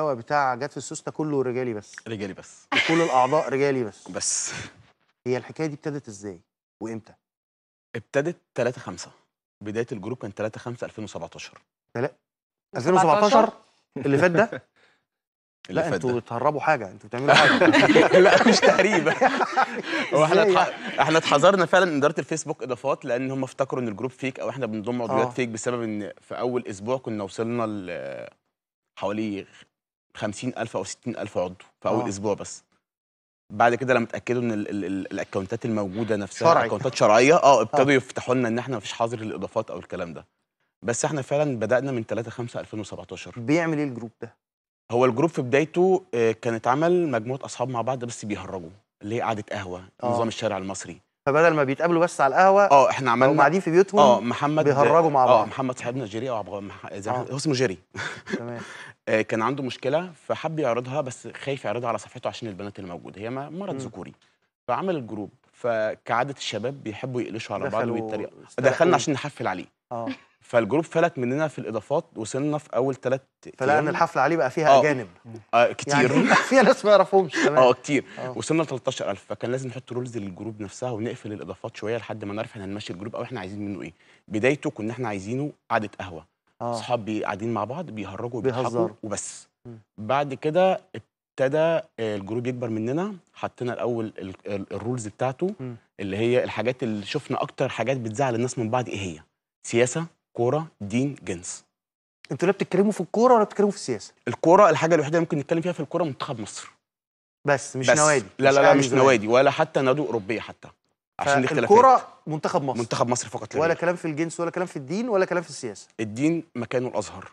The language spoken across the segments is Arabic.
المستوى بتاع جت في السوسته كله رجالي بس رجالي بس كل الاعضاء رجالي بس بس هي الحكايه دي ابتدت ازاي وامتى ابتدت 3 5 بدايه الجروب كان 3 5 2017 لا 2017 اللي فات ده لا انتوا بتهربوا حاجه انتوا بتعملوا حاجه لا مش تهريب هو احنا يعني؟ احنا اتحذرنا فعلا من اداره الفيسبوك اضافات لان هم افتكروا ان الجروب فيك او احنا بنضم عضويات آه. فيك بسبب ان في اول اسبوع كنا وصلنا ل حوالي 50000 او 60000 عضو في اول آه. اسبوع بس بعد كده لما اتاكدوا ان الاكونتات الموجوده نفسها شرعي. اكونتات شرعيه آه،, اه ابتدوا يفتحوا لنا ان احنا مفيش حظر للاضافات او الكلام ده بس احنا فعلا بدانا من 3 5 2017 بيعمل ايه الجروب ده هو الجروب في بدايته آه، كان اتعمل مجموعه اصحاب مع بعض بس بيهرجوا اللي هي قعده قهوه آه. نظام الشارع المصري فبدل ما بيتقابلوا بس على القهوه اه احنا عملنا قاعدين في بيوتهم اه محمد بيهرجوا مع بعض اه محمد صاحبنا جيري او عبد هو اسمه جيري تمام آه، كان عنده مشكله فحب يعرضها بس خايف يعرضها على صفحته عشان البنات اللي موجوده هي مرض ذكوري فعمل الجروب فكعاده الشباب بيحبوا يقلشوا على بعض ويتريقوا دخلنا عشان نحفل عليه اه فالجروب فلت مننا في الاضافات وصلنا في اول ثلاث فلقنا الحفله عليه بقى فيها آه. اجانب آه كتير يعني فيها ناس ما يعرفهمش اه كتير أوه. وصلنا ل 13000 فكان لازم نحط رولز للجروب نفسها ونقفل الاضافات شويه لحد ما نعرف احنا هنمشي الجروب او احنا عايزين منه ايه بدايته كنا احنا عايزينه قعده قهوه آه. اصحابي قاعدين مع بعض بيهرجوا وبيضحكوا وبس بعد كده ابتدى آه، الجروب يكبر مننا حطينا الاول الرولز بتاعته اللي هي الحاجات اللي شفنا اكتر حاجات بتزعل الناس من بعض ايه هي سياسه كوره دين جنس انتوا لا بتتكلموا في الكوره ولا بتتكلموا في السياسه الكوره الحاجه الوحيده اللي ممكن نتكلم فيها في الكوره منتخب مصر بس مش بس. نوادي لا لا لا مش نوادي ولا حتى نادي اوروبيه حتى عشان دي الكوره منتخب مصر منتخب مصر فقط لا ولا كلام في الجنس ولا كلام في الدين ولا كلام في السياسه الدين مكانه الازهر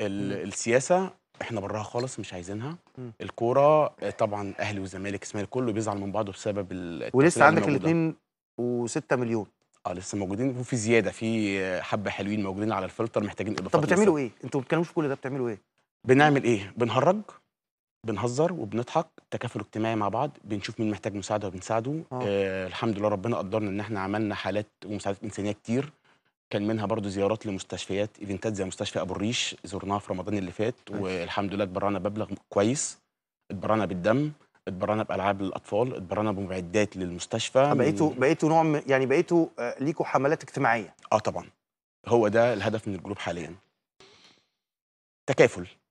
السياسه احنا براها خالص مش عايزينها الكوره آه، طبعا اهلي وزمالك اسماعيلي كله بيزعل من بعضه بسبب ولسه عندك الاثنين و6 مليون اه لسه موجودين وفي زياده في حبه حلوين موجودين على الفلتر محتاجين اضافه طب بتعملوا ايه انتوا ما بتتكلموش كل ده بتعملوا ايه بنعمل ايه بنهرج بنهزر وبنضحك تكافل اجتماعي مع بعض بنشوف مين محتاج مساعده وبنساعده آه. آه الحمد لله ربنا قدرنا ان احنا عملنا حالات ومساعدات انسانيه كتير كان منها برضو زيارات لمستشفيات ايفنتات زي مستشفى ابو الريش زرناها في رمضان اللي فات والحمد لله اتبرعنا بمبلغ كويس اتبرعنا بالدم اتبرنا بالعاب للاطفال اتبرنا بمعدات للمستشفى آه، بقيتوا من... بقيتوا نوع من يعني بقيتوا آه، ليكوا حملات اجتماعيه اه طبعا هو ده الهدف من الجروب حاليا تكافل